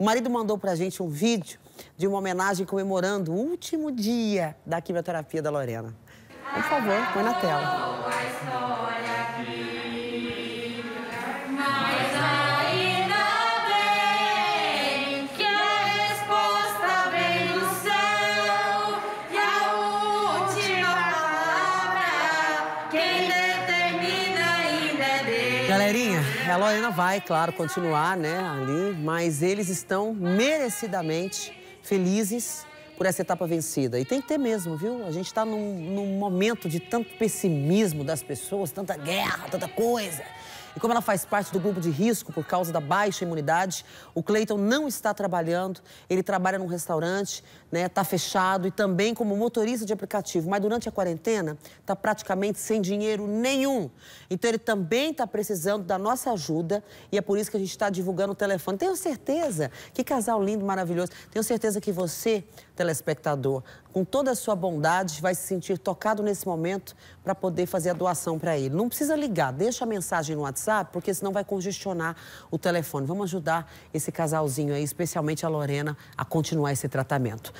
O marido mandou pra gente um vídeo de uma homenagem comemorando o último dia da quimioterapia da Lorena. Por favor, põe na tela. Galerinha, a Lorena vai, claro, continuar, né, ali, mas eles estão merecidamente felizes por essa etapa vencida. E tem que ter mesmo, viu? A gente está num, num momento de tanto pessimismo das pessoas, tanta guerra, tanta coisa. E como ela faz parte do grupo de risco por causa da baixa imunidade, o Cleiton não está trabalhando, ele trabalha num restaurante, né, tá fechado e também como motorista de aplicativo, mas durante a quarentena está praticamente sem dinheiro nenhum. Então ele também está precisando da nossa ajuda e é por isso que a gente está divulgando o telefone. Tenho certeza que casal lindo, maravilhoso. Tenho certeza que você, telespectador, com toda a sua bondade, vai se sentir tocado nesse momento para poder fazer a doação para ele. Não precisa ligar, deixa a mensagem no WhatsApp, porque senão vai congestionar o telefone. Vamos ajudar esse casalzinho aí, especialmente a Lorena, a continuar esse tratamento.